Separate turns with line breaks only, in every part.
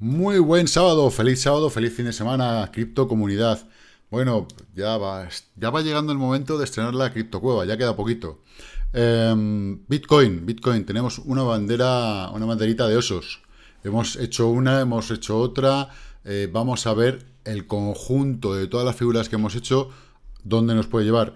Muy buen sábado, feliz sábado, feliz fin de semana, cripto comunidad. Bueno, ya va, ya va llegando el momento de estrenar la criptocueva, ya queda poquito. Em, Bitcoin, Bitcoin, tenemos una bandera, una banderita de osos. Hemos hecho una, hemos hecho otra. Eh, vamos a ver el conjunto de todas las figuras que hemos hecho, dónde nos puede llevar.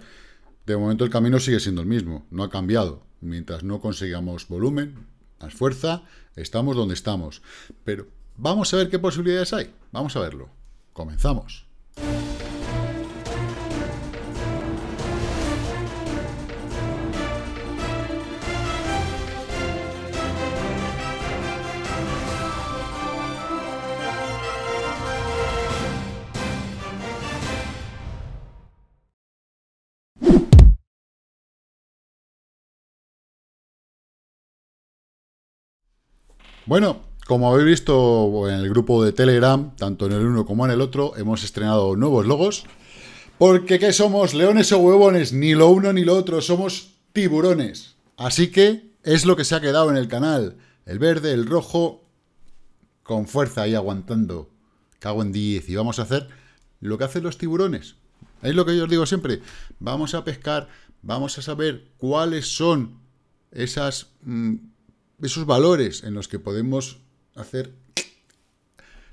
De momento el camino sigue siendo el mismo, no ha cambiado. Mientras no consigamos volumen, más fuerza, estamos donde estamos. Pero Vamos a ver qué posibilidades hay. Vamos a verlo. Comenzamos. Bueno, como habéis visto en el grupo de Telegram, tanto en el uno como en el otro, hemos estrenado nuevos logos. Porque ¿qué somos? Leones o huevones, ni lo uno ni lo otro, somos tiburones. Así que es lo que se ha quedado en el canal. El verde, el rojo, con fuerza y aguantando. Cago en 10. Y vamos a hacer lo que hacen los tiburones. Es lo que yo os digo siempre. Vamos a pescar, vamos a saber cuáles son esas, mm, esos valores en los que podemos hacer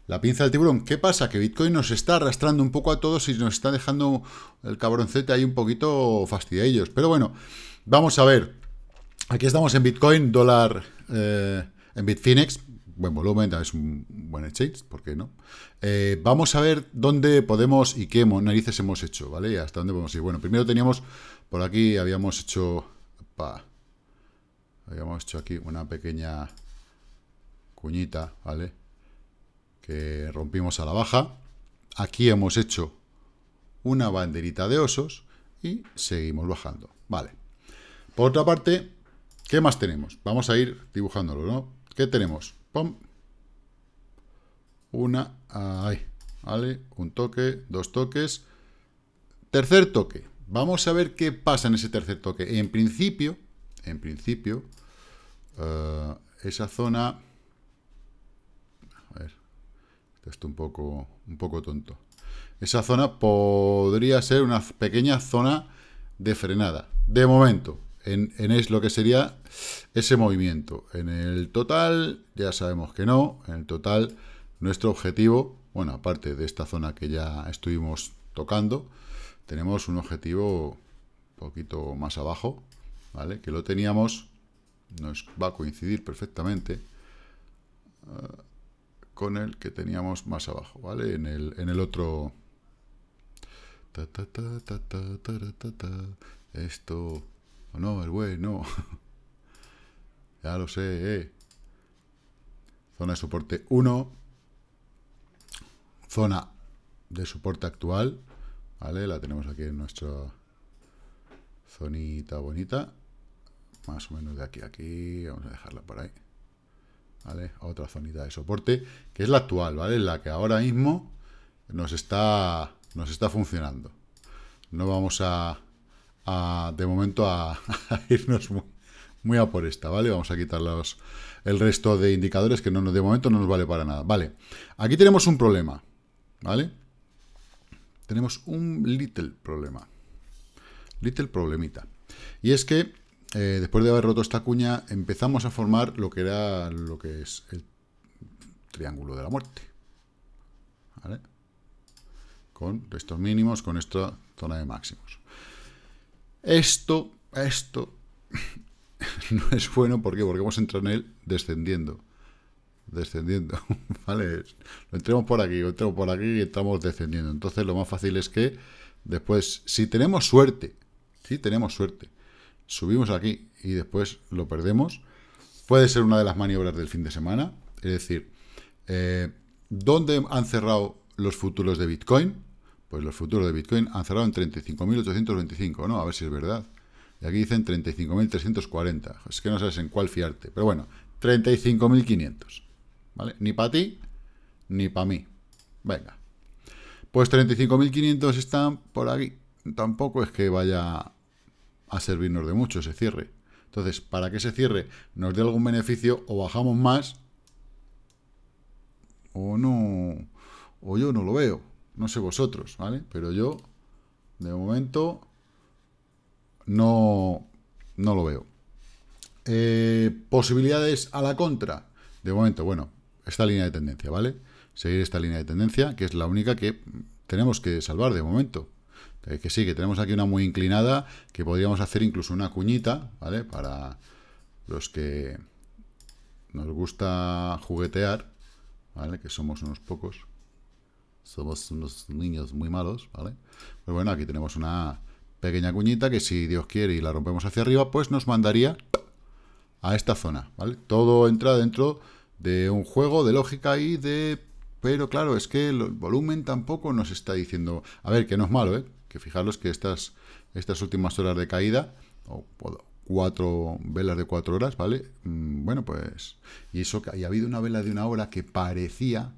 la pinza del tiburón. ¿Qué pasa? Que Bitcoin nos está arrastrando un poco a todos y nos está dejando el cabroncete ahí un poquito ellos Pero bueno, vamos a ver. Aquí estamos en Bitcoin, dólar eh, en Bitfinex. Buen volumen, es un buen exchange, ¿por qué no? Eh, vamos a ver dónde podemos y qué narices hemos hecho, ¿vale? Y hasta dónde podemos ir. Bueno, primero teníamos, por aquí habíamos hecho, habíamos hecho aquí una pequeña cuñita, ¿vale? Que rompimos a la baja. Aquí hemos hecho una banderita de osos y seguimos bajando, ¿vale? Por otra parte, ¿qué más tenemos? Vamos a ir dibujándolo, ¿no? ¿Qué tenemos? ¡Pum! Una, ahí, ¿vale? Un toque, dos toques. Tercer toque. Vamos a ver qué pasa en ese tercer toque. En principio, en principio, eh, esa zona esto un poco, un poco tonto. Esa zona podría ser una pequeña zona de frenada. De momento, en, en, es lo que sería ese movimiento. En el total, ya sabemos que no. En el total, nuestro objetivo, bueno, aparte de esta zona que ya estuvimos tocando, tenemos un objetivo un poquito más abajo, ¿vale? Que lo teníamos, nos va a coincidir perfectamente con el que teníamos más abajo, ¿vale? En el, en el otro... Esto... No, el güey, no. ya lo sé, eh. Zona de soporte 1. Zona de soporte actual. ¿Vale? La tenemos aquí en nuestra zonita bonita. Más o menos de aquí a aquí. Vamos a dejarla por ahí. ¿vale? otra zonita de soporte, que es la actual, ¿vale? La que ahora mismo nos está, nos está funcionando. No vamos a, de momento, a, irnos muy, a por esta, ¿vale? Vamos a quitar el resto de indicadores que no, de momento no nos vale para nada. Vale, aquí tenemos un problema, ¿vale? Tenemos un little problema. Little problemita. Y es que eh, después de haber roto esta cuña, empezamos a formar lo que era lo que es el triángulo de la muerte. Con estos mínimos, con esta zona de máximos. Esto, esto, no es bueno porque, porque hemos entrado en él descendiendo. Descendiendo, ¿vale? Lo entremos por aquí, lo entremos por aquí y estamos descendiendo. Entonces lo más fácil es que después, si tenemos suerte, si tenemos suerte, subimos aquí y después lo perdemos. Puede ser una de las maniobras del fin de semana. Es decir, eh, ¿dónde han cerrado los futuros de Bitcoin? Pues los futuros de Bitcoin han cerrado en 35.825, ¿no? A ver si es verdad. Y aquí dicen 35.340. Es que no sabes en cuál fiarte. Pero bueno, 35.500. ¿Vale? Ni para ti, ni para mí. Venga. Pues 35.500 están por aquí. Tampoco es que vaya a servirnos de mucho ese cierre. Entonces, para que ese cierre nos dé algún beneficio, o bajamos más, o no, o yo no lo veo. No sé vosotros, ¿vale? Pero yo, de momento, no, no lo veo. Eh, posibilidades a la contra. De momento, bueno, esta línea de tendencia, ¿vale? Seguir esta línea de tendencia, que es la única que tenemos que salvar de momento. Eh, que, sí, que tenemos aquí una muy inclinada, que podríamos hacer incluso una cuñita, ¿vale? Para los que nos gusta juguetear, ¿vale? Que somos unos pocos. Somos unos niños muy malos, ¿vale? Pues bueno, aquí tenemos una pequeña cuñita que si Dios quiere y la rompemos hacia arriba, pues nos mandaría a esta zona, ¿vale? Todo entra dentro de un juego de lógica y de... Pero claro, es que el volumen tampoco nos está diciendo... A ver, que no es malo, ¿eh? Que fijaros que estas, estas últimas horas de caída, o cuatro velas de cuatro horas, ¿vale? Mm, bueno, pues... Y eso que ha habido una vela de una hora que parecía,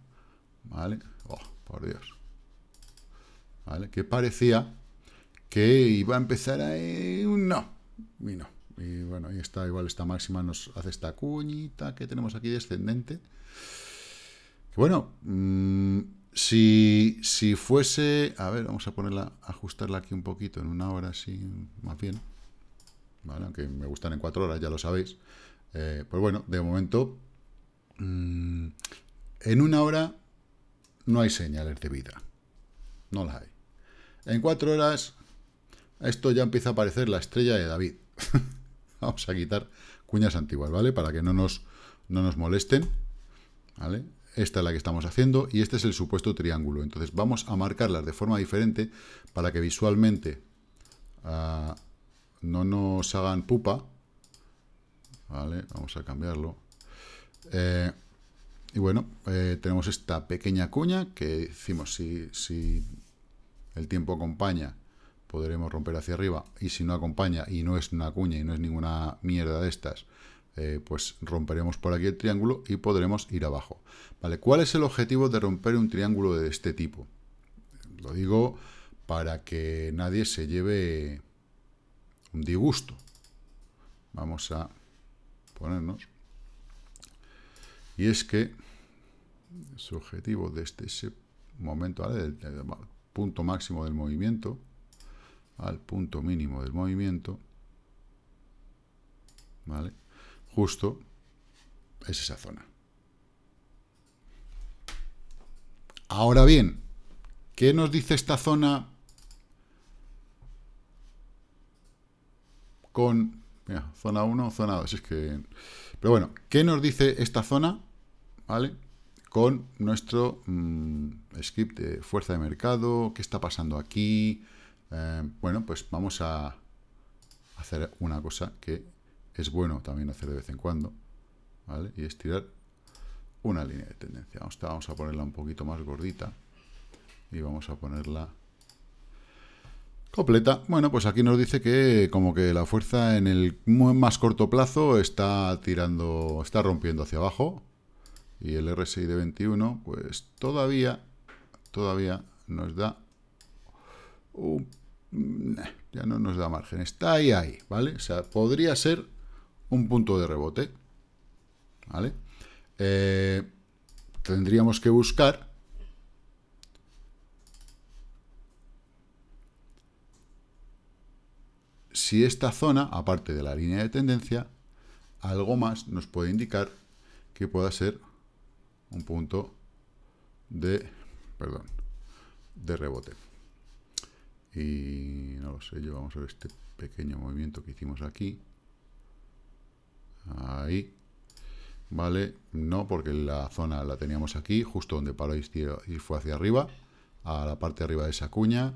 ¿vale? Oh, por Dios. ¿Vale? Que parecía que iba a empezar a... un... no, y no. Y bueno, ahí está, igual esta máxima nos hace esta cuñita que tenemos aquí descendente. Bueno, mm, si, fuese... A ver, vamos a ponerla, ajustarla aquí un poquito, en una hora así, más bien. Vale, aunque me gustan en cuatro horas, ya lo sabéis. Eh, pues bueno, de momento, mm, en una hora no hay señales de vida. No las hay. En cuatro horas, esto ya empieza a aparecer la estrella de David. Vamos a quitar cuñas antiguas, ¿vale? Para que no nos, no nos molesten, ¿vale? esta es la que estamos haciendo y este es el supuesto triángulo. Entonces vamos a marcarlas de forma diferente para que visualmente ah, no nos hagan pupa. Vale, vamos a cambiarlo. Eh, y bueno, eh, tenemos esta pequeña cuña que decimos si el tiempo acompaña podremos romper hacia arriba y si no acompaña y no es una cuña y no es ninguna mierda de estas, eh, pues romperemos por aquí el triángulo y podremos ir abajo. ¿Cuál es el objetivo de romper un triángulo de este tipo? Lo digo para que nadie se lleve un disgusto. Vamos a ponernos. Y es que su objetivo desde ese momento, punto máximo del movimiento al punto mínimo del movimiento, ¿vale? justo es esa zona. Ahora bien, ¿qué nos dice esta zona con... Mira, zona 1, zona 2, es que... Pero bueno, ¿qué nos dice esta zona? ¿Vale? Con nuestro mm, script de fuerza de mercado, ¿qué está pasando aquí? Eh, bueno, pues vamos a hacer una cosa que es bueno también hacer de vez en cuando, ¿vale? Y estirar una línea de tendencia. Vamos a, ponerla un poquito más gordita y vamos a ponerla completa. Bueno, pues aquí nos dice que como que la fuerza en el más corto plazo está tirando, está rompiendo hacia abajo y el RSI de 21, pues todavía, todavía nos da ya no nos da margen. Está ahí, ahí, ¿vale? O sea, podría ser un punto de rebote. ¿Vale? Eh, tendríamos que buscar si esta zona, aparte de la línea de tendencia, algo más nos puede indicar que pueda ser un punto de, perdón, de rebote. Y no lo sé, llevamos a ver este pequeño movimiento que hicimos aquí. Ahí. Vale, no, porque la zona la teníamos aquí, justo donde paró y fue hacia arriba, a la parte de arriba de esa cuña.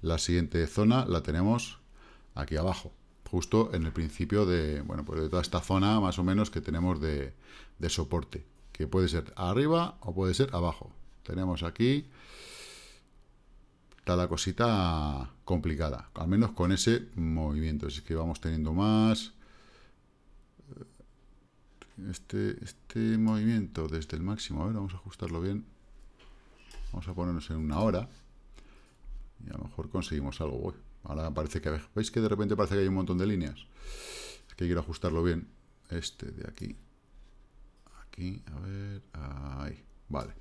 La siguiente zona la tenemos aquí abajo, justo en el principio de, bueno, pues de toda esta zona más o menos que tenemos de, soporte, que puede ser arriba o puede ser abajo. Tenemos aquí, cada la cosita complicada, al menos con ese movimiento. Es que vamos teniendo más, este, este, movimiento desde el máximo, a ver, vamos a ajustarlo bien, vamos a ponernos en una hora, y a lo mejor conseguimos algo, ahora parece que, ¿veis que de repente parece que hay un montón de líneas? Es que quiero ajustarlo bien, este de aquí, aquí, a ver, ahí, vale.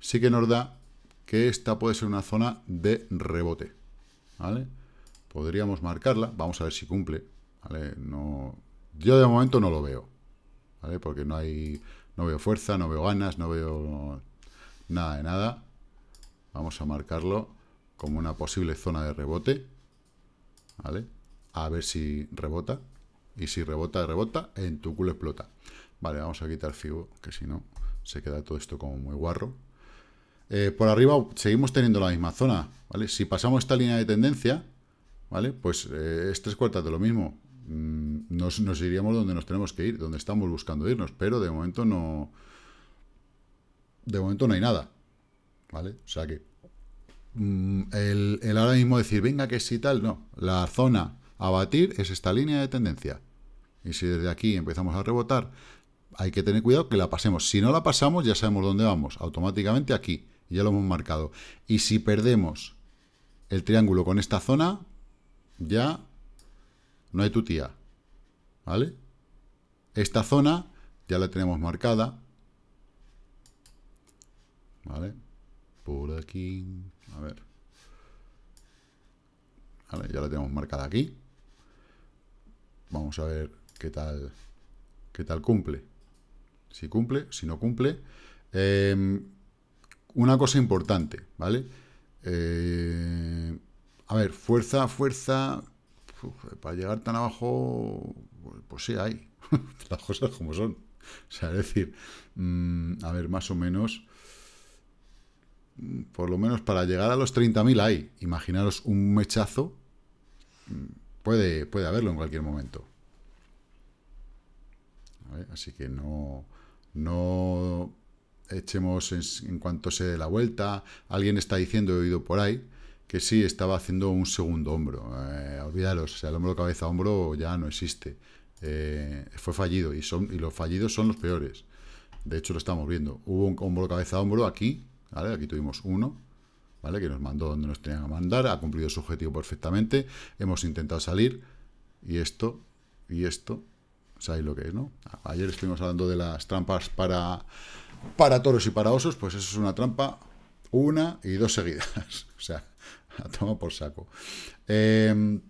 Sí que nos da que esta puede ser una zona de rebote, ¿vale? Podríamos marcarla, vamos a ver si cumple, No, yo de momento no lo veo, porque no hay, no veo fuerza, no veo ganas, no veo nada de nada. Vamos a marcarlo como una posible zona de rebote, ¿vale? A ver si rebota. Y si rebota, rebota, en tu culo explota. Vale, vamos a quitar fibo, que si no se queda todo esto como muy guarro. Eh, por arriba seguimos teniendo la misma zona, ¿vale? Si pasamos esta línea de tendencia, ¿vale? Pues eh, es tres cuartas de lo mismo. Mm, nos, iríamos donde nos tenemos que ir, donde estamos buscando irnos, pero de momento no... De momento no hay nada, ¿vale? O sea que... Mm, el, el ahora mismo decir, venga, que si tal, no. La zona a batir es esta línea de tendencia. Y si desde aquí empezamos a rebotar, hay que tener cuidado que la pasemos. Si no la pasamos, ya sabemos dónde vamos. Automáticamente aquí. Ya lo hemos marcado. Y si perdemos el triángulo con esta zona, ya no hay tu tía. ¿Vale? Esta zona ya la tenemos marcada. ¿Vale? Por aquí. A ver. Vale, ya la tenemos marcada aquí. Vamos a ver qué tal, qué tal cumple. Si cumple, si no cumple. Em, una cosa importante, ¿vale? Eh, a ver, fuerza, fuerza para llegar tan abajo, pues sí hay. Las cosas como son. O sea, decir, mm, a ver, más o menos, mm, por lo menos para llegar a los 30.000 hay. Imaginaros un mechazo, mm, puede, puede haberlo en cualquier momento. Así que no, no echemos en, en, cuanto se dé la vuelta. Alguien está diciendo, he oído por ahí, que sí estaba haciendo un segundo hombro. Eh, olvídalos, el hombro cabeza-hombro ya no existe. Eh, fue fallido y, son, y los fallidos son los peores. De hecho, lo estamos viendo. Hubo un hombro cabeza-hombro aquí, Aquí tuvimos uno, ¿vale? Que nos mandó donde nos tenían que mandar, ha cumplido su objetivo perfectamente, hemos intentado salir y esto, y esto, ¿sabéis lo que es, no? Ayer estuvimos hablando de las trampas para, para toros y para osos, pues eso es una trampa, una y dos seguidas. o sea, A por saco. Em,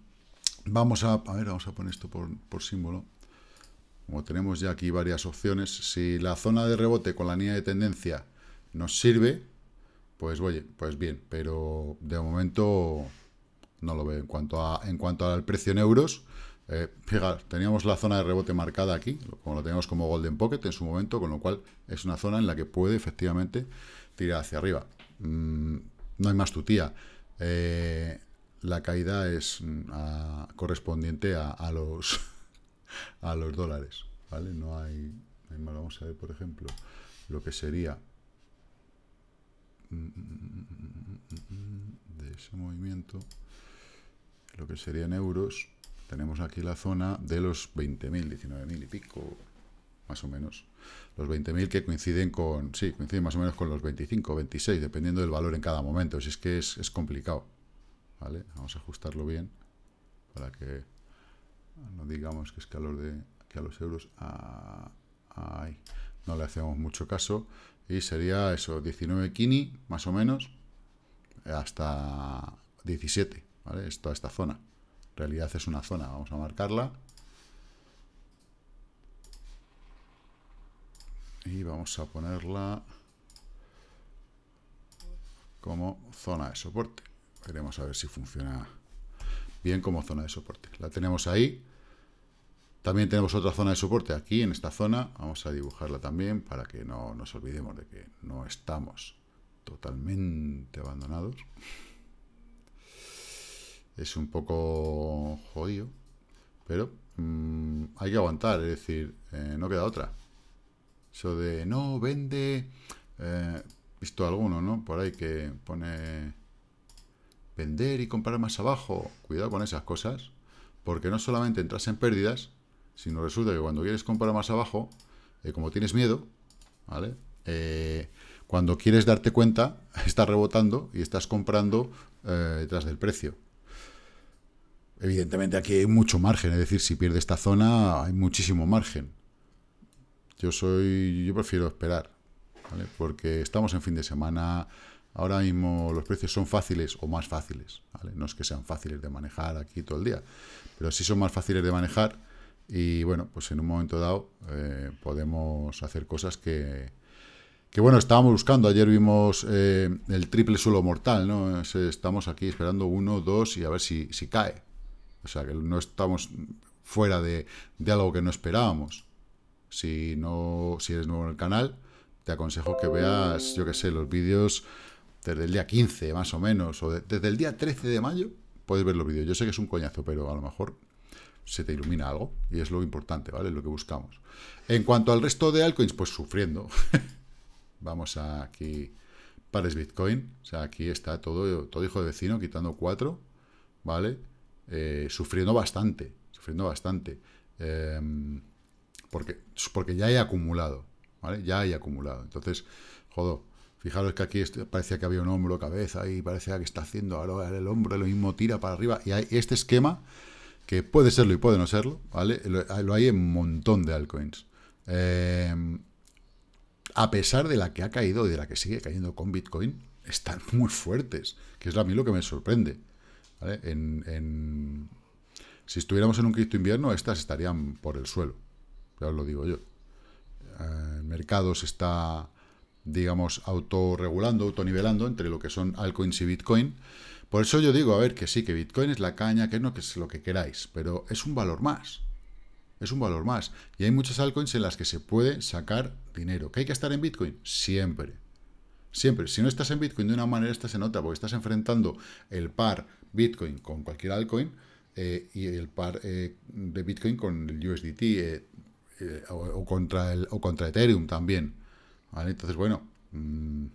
vamos a, ver, vamos a poner esto por, símbolo. Como tenemos ya aquí varias opciones, si la zona de rebote con la línea de tendencia nos sirve, pues oye, pues bien, pero de momento no lo veo. En cuanto, a, en cuanto al precio en euros, eh, teníamos la zona de rebote marcada aquí, como lo tenemos como Golden Pocket en su momento, con lo cual es una zona en la que puede efectivamente tirar hacia arriba. Mm, no hay más tutía. Eh, la caída es mm, correspondiente a, los, a los dólares, ¿vale? No hay, Vamos a ver, por ejemplo, lo que sería mm, de ese movimiento, lo que sería en euros, tenemos aquí la zona de los 20.000, 19.000 y pico, más o menos. Los 20.000 que coinciden con, sí, coinciden más o menos con los 25, 26, dependiendo del valor en cada momento. Si es que es, complicado. ¿Vale? Vamos a ajustarlo bien para que no digamos que es calor de que a los euros. a No le hacemos mucho caso. Y sería eso, 19 kini, más o menos, hasta 17, ¿vale? Es toda esta zona. En realidad es una zona, vamos a marcarla. y vamos a ponerla como zona de soporte. Veremos a ver si funciona bien como zona de soporte. La tenemos ahí. También tenemos otra zona de soporte aquí, en esta zona. Vamos a dibujarla también para que no nos olvidemos de que no estamos totalmente abandonados. Es un poco jodido, pero mm, hay que aguantar, es decir, eh, no queda otra. Eso de no vende. Eh, visto alguno, ¿no? Por ahí que pone vender y comprar más abajo. Cuidado con esas cosas. Porque no solamente entras en pérdidas, sino resulta que cuando quieres comprar más abajo, eh, como tienes miedo, ¿vale? Eh, cuando quieres darte cuenta, estás rebotando y estás comprando detrás del precio. Evidentemente aquí hay mucho margen, es decir, si pierde esta zona hay muchísimo margen. Yo soy, yo prefiero esperar, Porque estamos en fin de semana, ahora mismo los precios son fáciles o más fáciles, No es que sean fáciles de manejar aquí todo el día, pero sí son más fáciles de manejar y bueno, pues en un momento dado eh, podemos hacer cosas que, que bueno, estábamos buscando, ayer vimos eh, el triple suelo mortal, ¿no? Estamos aquí esperando uno, dos y a ver si, cae. O sea, que no estamos fuera de, de algo que no esperábamos. Si no, si eres nuevo en el canal, te aconsejo que veas, yo que sé, los vídeos desde el día 15 más o menos, o desde el día 13 de mayo, puedes ver los vídeos. Yo sé que es un coñazo, pero a lo mejor se te ilumina algo y es lo importante, ¿vale? lo que buscamos. En cuanto al resto de altcoins, pues sufriendo. Vamos a aquí, pares Bitcoin, o sea, aquí está todo, todo hijo de vecino, quitando cuatro, ¿vale? Eh, sufriendo bastante, sufriendo bastante. Em, porque, ya he acumulado, ¿vale? Ya he acumulado. Entonces, jodo, fijaros que aquí este, parecía que había un hombro, cabeza, y parecía que está haciendo ahora el hombro, lo mismo tira para arriba. Y hay este esquema, que puede serlo y puede no serlo, ¿vale? Lo, hay en un montón de altcoins. Eh, a pesar de la que ha caído y de la que sigue cayendo con Bitcoin, están muy fuertes, que es a mí lo que me sorprende. si estuviéramos en un cripto invierno, estas estarían por el suelo ya os lo digo yo. Eh, el mercado se está, digamos, autorregulando, autonivelando entre lo que son altcoins y Bitcoin. Por eso yo digo, a ver, que sí, que Bitcoin es la caña, que no, que es lo que queráis, pero es un valor más. Es un valor más. Y hay muchas altcoins en las que se puede sacar dinero. ¿Que hay que estar en Bitcoin? Siempre. Siempre. Si no estás en Bitcoin de una manera, estás en otra, porque estás enfrentando el par Bitcoin con cualquier altcoin eh, y el par eh, de Bitcoin con el USDT o, contra el, o contra Ethereum también. Entonces, bueno, mm,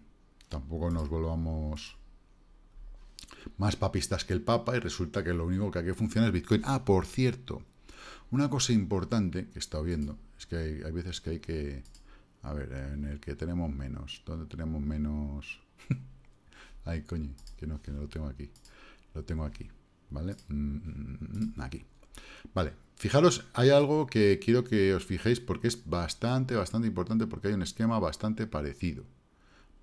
tampoco nos volvamos más papistas que el Papa y resulta que lo único que aquí funciona es Bitcoin. Ah, por cierto, una cosa importante que he estado viendo, es que hay, veces que hay que... A ver, en el que tenemos menos, donde tenemos menos... Ay, coño, que no, que no lo tengo aquí. Lo tengo aquí, ¿vale? Mm, mm, aquí. Vale, Fijaros, hay algo que quiero que os fijéis porque es bastante, bastante importante porque hay un esquema bastante parecido,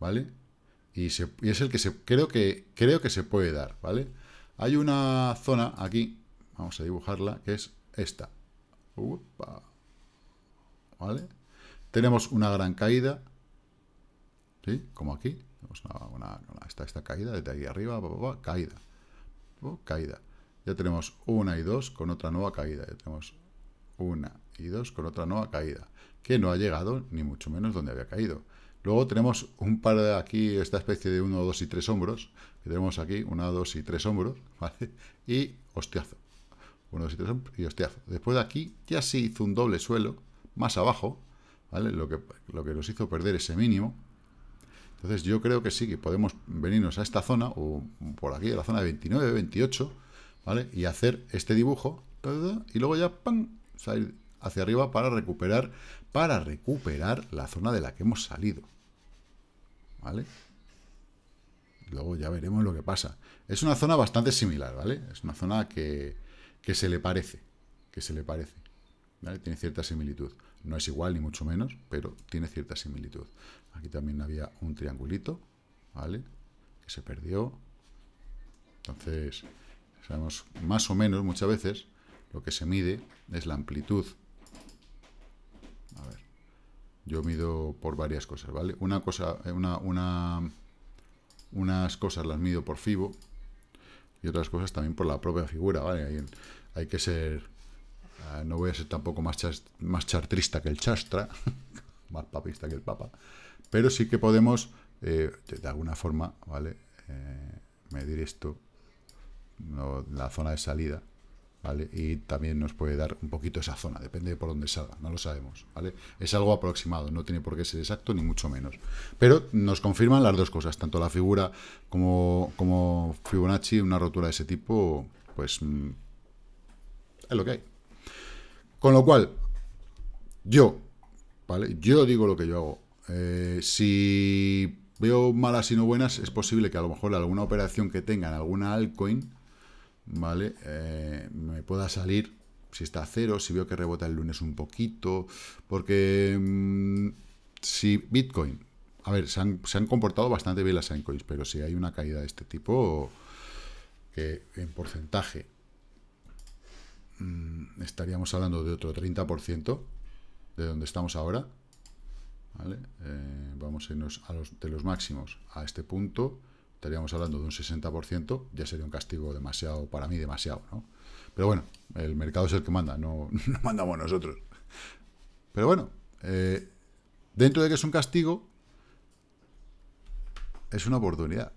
¿vale? Y, es el que, se, creo que creo que se puede dar, ¿vale? Hay una zona aquí, vamos a dibujarla, que es esta. ¿Vale? Tenemos una gran caída, ¿sí? Como aquí, esta, caída, desde aquí arriba, caída, caída. Ya tenemos una y dos con otra nueva caída. Ya tenemos una y dos con otra nueva caída. Que no ha llegado ni mucho menos donde había caído. Luego tenemos un par de aquí, esta especie de uno, dos y tres hombros, que tenemos aquí, una, dos y tres hombros, ¿vale? Y hostiazo. Uno, dos y tres hombros y hostiazo. Después de aquí ya se hizo un doble suelo, más abajo, ¿vale? Lo que, lo que nos hizo perder ese mínimo. Entonces yo creo que sí, que podemos venirnos a esta zona, o por aquí, a la zona de 29, 28, ¿vale? Y hacer este dibujo, y luego ya, ¡pam!, salir hacia arriba para recuperar, para recuperar la zona de la que hemos salido, ¿vale? Luego ya veremos lo que pasa. Es una zona bastante similar, ¿vale? Es una zona que, que se le parece, que se le parece, ¿vale? Tiene cierta similitud. No es igual, ni mucho menos, pero tiene cierta similitud. Aquí también había un triangulito, ¿vale? Que se perdió. Entonces, Sabemos más o menos, muchas veces, lo que se mide es la amplitud. A ver, yo mido por varias cosas, ¿vale? Una cosa, eh, una, unas cosas las mido por FIBO y otras cosas también por la propia figura, ¿vale? Hay, que ser, ah, no voy a ser tampoco más, más chartrista que el chastra, más papista que el papa, pero sí que podemos, eh, de alguna forma, ¿vale? Eh, medir esto la zona de salida, ¿vale? Y también nos puede dar un poquito esa zona, depende de por dónde salga, no lo sabemos, ¿vale? Es algo aproximado, no tiene por qué ser exacto ni mucho menos. Pero nos confirman las dos cosas, tanto la figura como, como Fibonacci, una rotura de ese tipo, pues mm, es lo que hay. Con lo cual, yo, Yo digo lo que yo hago. Eh, si veo malas y no buenas, es posible que a lo mejor alguna operación que tengan, alguna altcoin, ¿vale? Eh, me pueda salir si está a cero, si veo que rebota el lunes un poquito, porque mm, si Bitcoin, a ver, se han, comportado bastante bien las altcoins, pero si hay una caída de este tipo, que en porcentaje mm, estaríamos hablando de otro 30% de donde estamos ahora, ¿vale? Eh, vamos a irnos a de los máximos a este punto, estaríamos hablando de un 60%, ya sería un castigo demasiado, para mí demasiado, ¿no? Pero bueno, el mercado es el que manda, no, no mandamos nosotros. Pero bueno, eh, dentro de que es un castigo, es una oportunidad.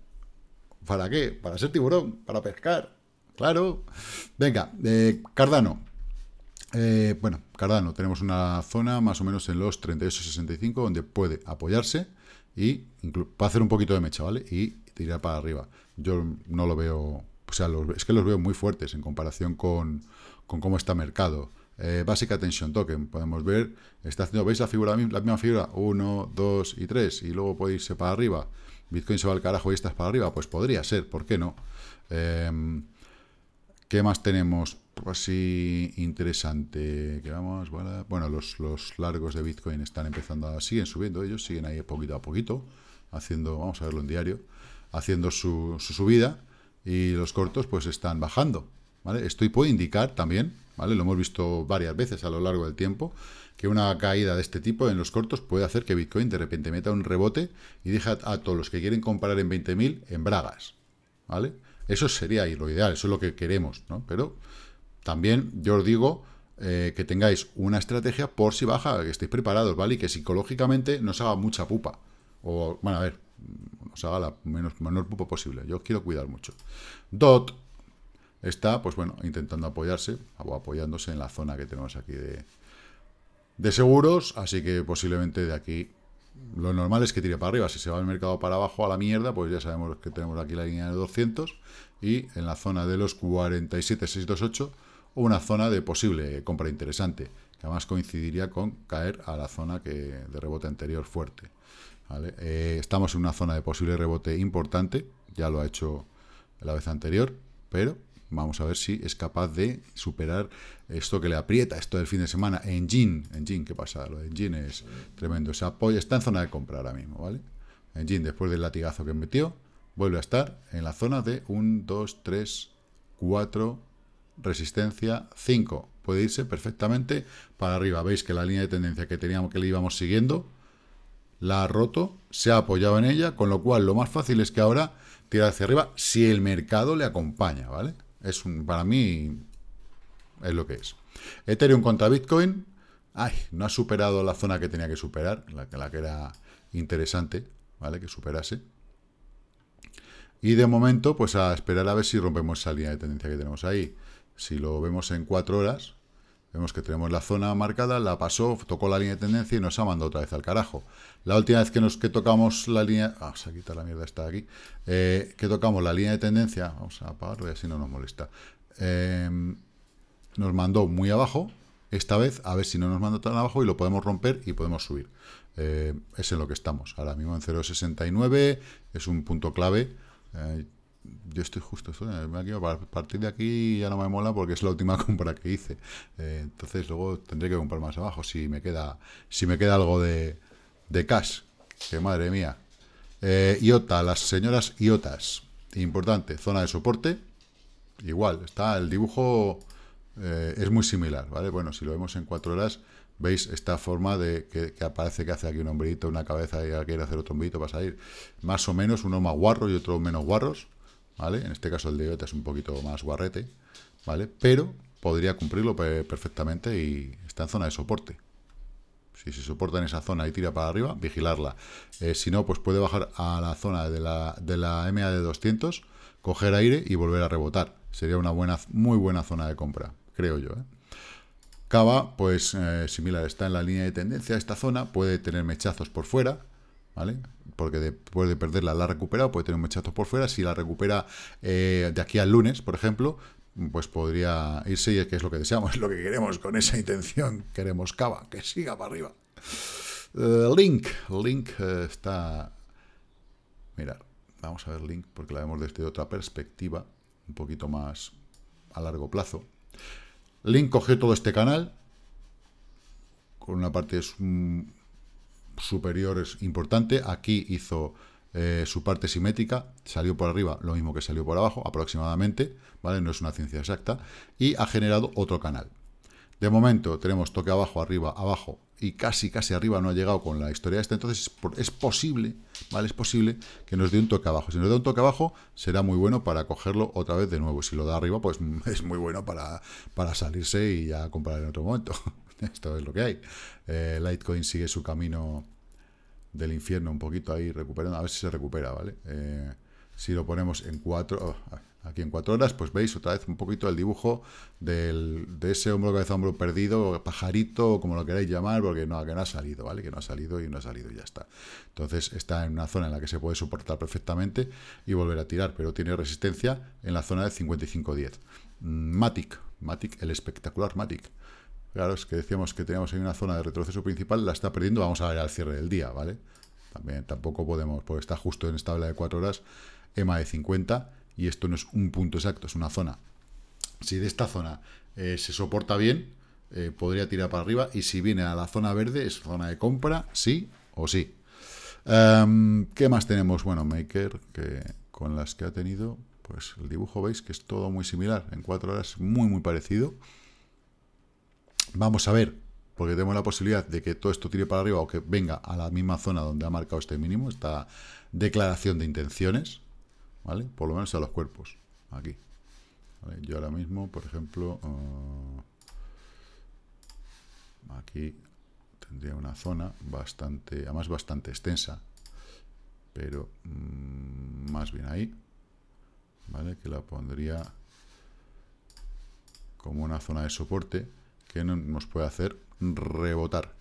¿Para qué? Para ser tiburón, para pescar. Claro. Venga, eh, Cardano. Eh, bueno, Cardano, tenemos una zona más o menos en los 38.65 donde puede apoyarse y hacer un poquito de mecha, ¿vale? Y ...tirar para arriba. Yo no lo veo, o sea, es que los veo muy fuertes en comparación con, con cómo está mercado. Eh, básica Tension Token, podemos ver, está haciendo, ¿veis la figura, la misma figura? 1, 2 y 3, y luego puede irse para arriba. Bitcoin se va al carajo y estás para arriba, pues podría ser, ¿por qué no? Em, ¿Qué más tenemos así pues interesante? Que vamos, bueno, los, los, largos de Bitcoin están empezando a, siguen subiendo, ellos siguen ahí poquito a poquito, haciendo, vamos a verlo en diario, haciendo su, su subida y los cortos pues están bajando. ¿vale? Esto puede indicar también, ¿vale? lo hemos visto varias veces a lo largo del tiempo, que una caída de este tipo en los cortos puede hacer que Bitcoin de repente meta un rebote y deje a, todos los que quieren comprar en 20.000 en bragas. ¿vale? Eso sería lo ideal, eso es lo que queremos. ¿no? Pero también yo os digo eh, que tengáis una estrategia por si baja, que estéis preparados, ¿vale? Y que psicológicamente no os haga mucha pupa. O, bueno, a ver, haga la menos, menor pupa posible. Yo quiero cuidar mucho. DOT está, pues bueno, intentando apoyarse o apoyándose en la zona que tenemos aquí de, de seguros, así que posiblemente de aquí lo normal es que tire para arriba. Si se va el mercado para abajo a la mierda, pues ya sabemos que tenemos aquí la línea de 200 y en la zona de los 47,628 una zona de posible compra interesante que además coincidiría con caer a la zona que, de rebote anterior fuerte. Eh, estamos en una zona de posible rebote importante, ya lo ha hecho la vez anterior, pero vamos a ver si es capaz de superar esto que le aprieta, esto del fin de semana. En Enjin, ¿qué pasa? Lo de Enjin es tremendo. Se apoya, está en zona de compra ahora mismo, ¿vale? En después del latigazo que metió, vuelve a estar en la zona de 1, 2, 3, 4, resistencia 5. Puede irse perfectamente para arriba. Veis que la línea de tendencia que teníamos que le íbamos siguiendo la ha roto, se ha apoyado en ella, con lo cual lo más fácil es que ahora tira hacia arriba si el mercado le acompaña, ¿vale? Es un, para mí es lo que es. Ethereum contra Bitcoin, ay, no ha superado la zona que tenía que superar, la, la que era interesante, ¿vale? Que superase. Y de momento, pues a esperar a ver si rompemos esa línea de tendencia que tenemos ahí. Si lo vemos en cuatro horas, vemos que tenemos la zona marcada, la pasó, tocó la línea de tendencia y nos ha mandado otra vez al carajo. La última vez que nos que tocamos la línea... Vamos ah, a quitar la mierda está de aquí. Eh, que tocamos la línea de tendencia... Vamos a apagarlo y así no nos molesta. Eh, nos mandó muy abajo. Esta vez, a ver si no nos manda tan abajo y lo podemos romper y podemos subir. Eh, es en lo que estamos. Ahora mismo en 0.69 es un punto clave yo estoy justo, estoy, a partir de aquí ya no me mola porque es la última compra que hice. Eh, entonces luego tendré que comprar más abajo si me queda, si me queda algo de, de cash. Que madre mía. Eh, IOTA, las señoras IOTAS. Importante, zona de soporte. Igual, está el dibujo eh, es muy similar, ¿vale? Bueno, si lo vemos en cuatro horas, veis esta forma de que, aparece que hace aquí un hombrito, una cabeza y a hacer otro hombrito para salir. Más o menos, uno más guarro y otro menos guarros. En este caso el de es un poquito más guarrete, ¿vale? Pero podría cumplirlo perfectamente y está en zona de soporte. Si se soporta en esa zona y tira para arriba, vigilarla. Eh, si no, pues puede bajar a la zona de la, de MA de 200, coger aire y volver a rebotar. Sería una buena, muy buena zona de compra, creo yo. ¿eh? Cava, pues eh, similar, está en la línea de tendencia. Esta zona puede tener mechazos por fuera, ¿vale? Porque después de perderla la ha recuperado, puede tener un mechazo por fuera. Si la recupera eh, de aquí al lunes, por ejemplo, pues podría irse y es lo que deseamos, es lo que queremos con esa intención. Queremos Cava, que siga para arriba. Eh, Link, Link eh, está... mira vamos a ver Link porque la vemos desde otra perspectiva, un poquito más a largo plazo. Link coge todo este canal, con una parte es un, superior es importante. Aquí hizo eh, su parte simétrica, salió por arriba lo mismo que salió por abajo, aproximadamente, ¿vale? No es una ciencia exacta, y ha generado otro canal. De momento tenemos toque abajo, arriba, abajo y casi, casi arriba no ha llegado con la historia esta, entonces es posible, ¿vale? Es posible que nos dé un toque abajo. Si nos da un toque abajo, será muy bueno para cogerlo otra vez de nuevo. Si lo da arriba, pues es muy bueno para, para salirse y ya comprar en otro momento. Esto es lo que hay. Eh, Litecoin sigue su camino del infierno un poquito ahí recuperando. A ver si se recupera, ¿vale? Eh, si lo ponemos en cuatro, oh, aquí en cuatro horas, pues veis otra vez un poquito el dibujo de ese hombro, cabeza, hombro perdido, pajarito, como lo queráis llamar, porque no, que no ha salido, ¿vale? Que no ha salido y no ha salido y ya está. Entonces está en una zona en la que se puede soportar perfectamente y volver a tirar, pero tiene resistencia en la zona de 55.10. Mm, Matic, Matic, el espectacular Matic. Claro, es que decíamos que teníamos ahí una zona de retroceso principal, la está perdiendo, vamos a ver al cierre del día, ¿vale? También tampoco podemos, porque está justo en esta tabla de 4 horas, EMA de 50, y esto no es un punto exacto, es una zona. Si de esta zona eh, se soporta bien, eh, podría tirar para arriba, y si viene a la zona verde, es zona de compra, sí o sí. Em, ¿Qué más tenemos? Bueno, Maker, que con las que ha tenido, pues el dibujo veis que es todo muy similar, en 4 horas muy muy parecido. Vamos a ver, porque tenemos la posibilidad de que todo esto tire para arriba o que venga a la misma zona donde ha marcado este mínimo, esta declaración de intenciones, ¿vale? Por lo menos a los cuerpos, aquí. Yo ahora mismo, por ejemplo, ah, aquí tendría una zona bastante, además bastante extensa, pero mm, más bien ahí, ¿vale? Que la pondría como una zona de soporte, que nos puede hacer rebotar.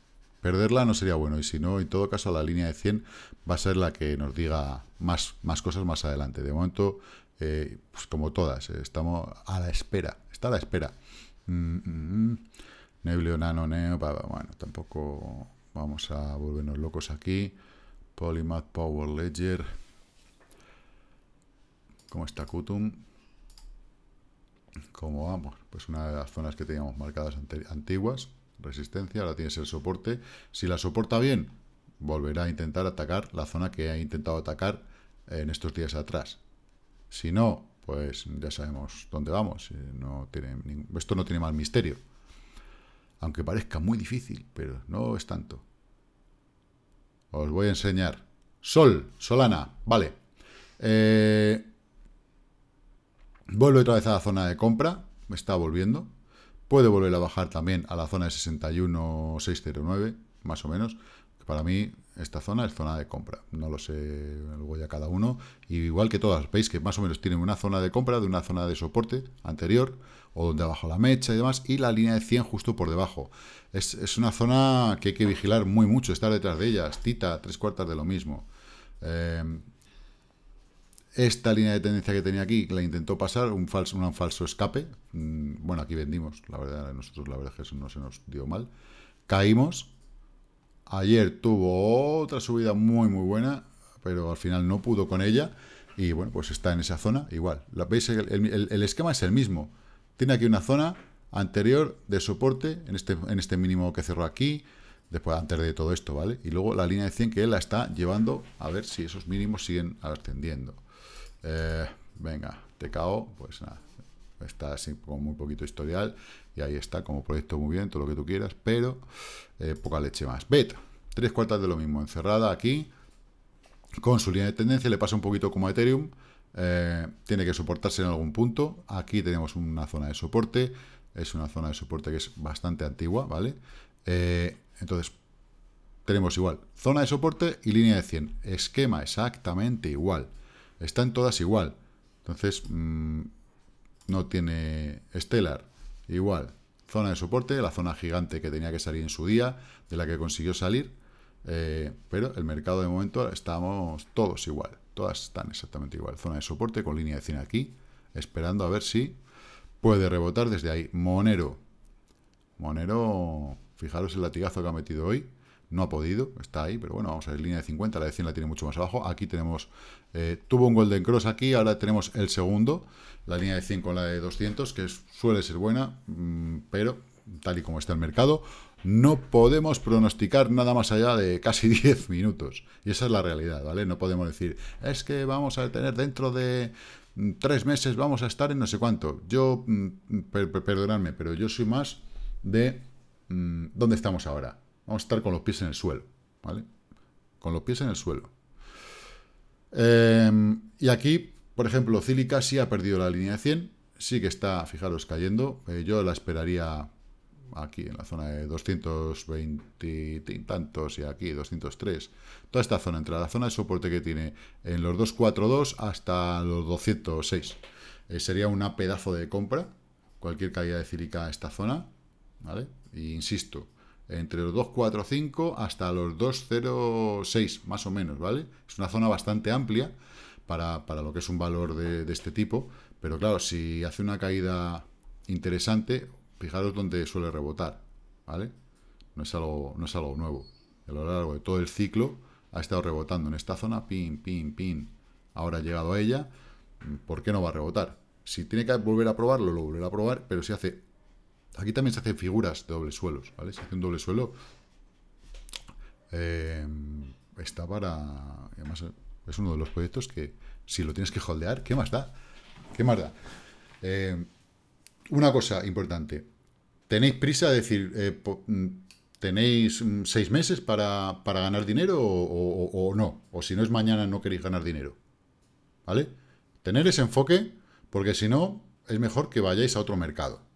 Perderla no sería bueno y si no, en todo caso la línea de 100 va a ser la que nos diga más, más cosas más adelante. De momento, eh, pues como todas, eh, estamos a la espera, está a la espera. Mm, mm, mm. nano, neo, bueno, tampoco vamos a volvernos locos aquí. Polymath Power Ledger. ¿Cómo está Kutum? ¿Cómo vamos, pues una de las zonas que teníamos marcadas antiguas, resistencia, ahora tienes el soporte. Si la soporta bien, volverá a intentar atacar la zona que ha intentado atacar en estos días atrás. Si no, pues ya sabemos dónde vamos. Eh, esto no tiene mal misterio. Aunque parezca muy difícil, pero no es tanto. Os voy a enseñar. Sol, Solana, vale. Eh, Vuelve otra vez a la zona de compra, me está volviendo. Puede volver a bajar también a la zona de 61,609, más o menos. Para mí, esta zona es zona de compra. No lo sé, lo voy a cada uno. igual que todas, veis que más o menos tienen una zona de compra de una zona de soporte anterior, o donde abajo la mecha y demás, y la línea de 100 justo por debajo. Es, una zona que hay que vigilar muy mucho, estar detrás de ellas. Tita, tres cuartas de lo mismo. Eh, esta línea de tendencia que tenía aquí la intentó pasar, un falso, un falso escape. Mm, bueno, aquí vendimos, la verdad, nosotros la verdad es que eso no se nos dio mal. Caímos. Ayer tuvo otra subida muy, muy buena, pero al final no pudo con ella. Y bueno, pues está en esa zona igual. ¿Veis? El, el, esquema es el mismo. Tiene aquí una zona anterior de soporte, en este, en este mínimo que cerró aquí, después antes de todo esto, ¿vale? Y luego la línea de 100 que él la está llevando a ver si esos mínimos siguen ascendiendo. Eh, venga, venga, cao. pues nada, está así con muy poquito historial y ahí está como proyecto muy bien, todo lo que tú quieras, pero eh, poca leche más. Bet, tres cuartas de lo mismo, encerrada aquí, con su línea de tendencia, le pasa un poquito como a Ethereum, eh, tiene que soportarse en algún punto, aquí tenemos una zona de soporte, es una zona de soporte que es bastante antigua, ¿vale? entonces, tenemos igual, zona de soporte y línea de 100, esquema exactamente igual, están todas igual. Entonces, mm, no tiene Stellar. Igual, zona de soporte, la zona gigante que tenía que salir en su día, de la que consiguió salir. Eh, pero el mercado de momento estamos todos igual. Todas están exactamente igual. Zona de soporte con línea de cine aquí, esperando a ver si puede rebotar desde ahí. Monero. Monero, fijaros el latigazo que ha metido hoy no ha podido, está ahí, pero bueno, vamos a ver, línea de 50, la de 100 la tiene mucho más abajo, aquí tenemos, eh, tuvo un Golden Cross aquí, ahora tenemos el segundo, la línea de 100 con la de 200, que suele ser buena, mm, pero tal y como está el mercado, no podemos pronosticar nada más allá de casi 10 minutos, y esa es la realidad, ¿vale? No podemos decir, es que vamos a tener dentro de mm, tres meses, vamos a estar en no sé cuánto, yo, mm, perdonadme, pero yo soy más de, ¿dónde estamos ahora? Vamos a estar con los pies en el suelo, ¿vale? Con los pies en el suelo. Em, y aquí, por ejemplo, Cílica sí ha perdido la línea de 100, sí que está, fijaros, cayendo. Eh, yo la esperaría aquí en la zona de 220 y tantos y aquí 203. Toda esta zona, entre la zona de soporte que tiene en los 242 hasta los 206. Eh, sería una pedazo de compra, cualquier caída de Cílica a esta zona, ¿vale? E insisto, entre los 2.45 hasta los 2.06, más o menos, ¿vale? Es una zona bastante amplia para, lo que es un valor de, este tipo, pero claro, si hace una caída interesante, fijaros dónde suele rebotar, ¿vale? No es algo, no es algo nuevo. A lo largo de todo el ciclo ha estado rebotando en esta zona, pin, pin, pin. Ahora ha llegado a ella, ¿por qué no va a rebotar? Si tiene que volver a probarlo, lo volverá a probar, pero si hace Aquí también se hacen figuras de doble suelos, ¿vale? Se hace un doble suelo. Eh, está para... Además, eh, es uno de los proyectos que si lo tienes que holdear, ¿qué más da? ¿Qué más da? Eh, una cosa importante. ¿Tenéis prisa? Es decir, ¿tenéis mm, seis meses para, ganar dinero o, no? O si no es mañana, no queréis ganar dinero. ¿Vale? Tener ese enfoque, porque si no, es mejor que vayáis a otro mercado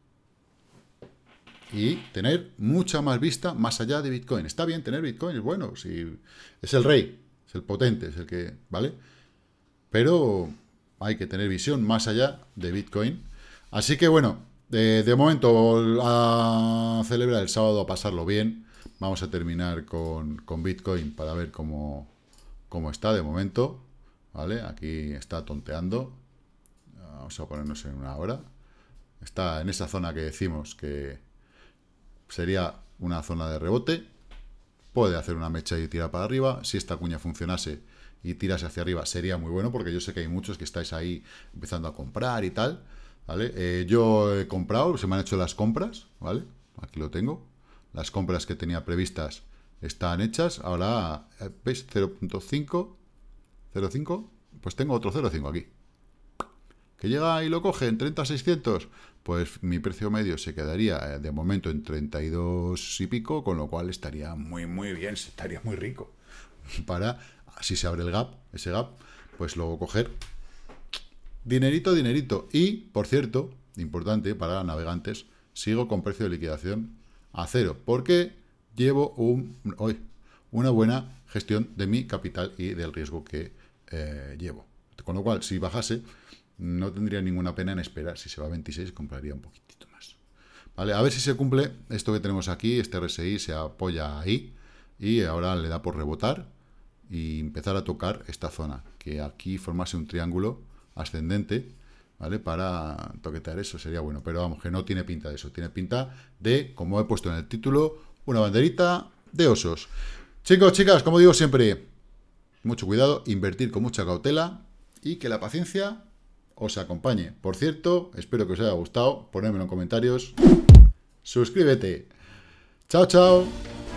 y tener mucha más vista más allá de Bitcoin. Está bien tener Bitcoin, es bueno, si es el rey, es el potente, es el que, ¿vale? Pero hay que tener visión más allá de Bitcoin. Así que bueno, de, momento a celebrar el sábado, a pasarlo bien. Vamos a terminar con, Bitcoin para ver cómo, cómo está de momento. ¿Vale? Aquí está tonteando. Vamos a ponernos en una hora. Está en esa zona que decimos que, sería una zona de rebote, puede hacer una mecha y tirar para arriba, si esta cuña funcionase y tirase hacia arriba sería muy bueno, porque yo sé que hay muchos que estáis ahí empezando a comprar y tal, ¿vale? Eh, yo he comprado, se me han hecho las compras, ¿vale? Aquí lo tengo, las compras que tenía previstas están hechas, ahora, eh, ¿veis? 0.5, 0.5, pues tengo otro 0.5 aquí, ¿Que llega y lo coge en 30.600? Pues mi precio medio se quedaría eh, de momento en 32 y pico, con lo cual estaría muy, muy bien, estaría muy rico. Para, si se abre el gap, ese gap, pues luego coger dinerito, dinerito. Y, por cierto, importante para navegantes, sigo con precio de liquidación a cero, porque llevo un, hoy, una buena gestión de mi capital y del riesgo que eh, llevo. Con lo cual, si bajase, no tendría ninguna pena en esperar. Si se va a 26, compraría un poquitito más. Vale, a ver si se cumple esto que tenemos aquí. Este RSI se apoya ahí. Y ahora le da por rebotar y empezar a tocar esta zona. Que aquí formase un triángulo ascendente, ¿vale? Para toquetear eso sería bueno. Pero vamos, que no tiene pinta de eso. Tiene pinta de, como he puesto en el título, una banderita de osos. Chicos, chicas, como digo siempre, mucho cuidado, invertir con mucha cautela y que la paciencia os acompañe. Por cierto, espero que os haya gustado. Ponedmelo en comentarios. Suscríbete. Chao, chao.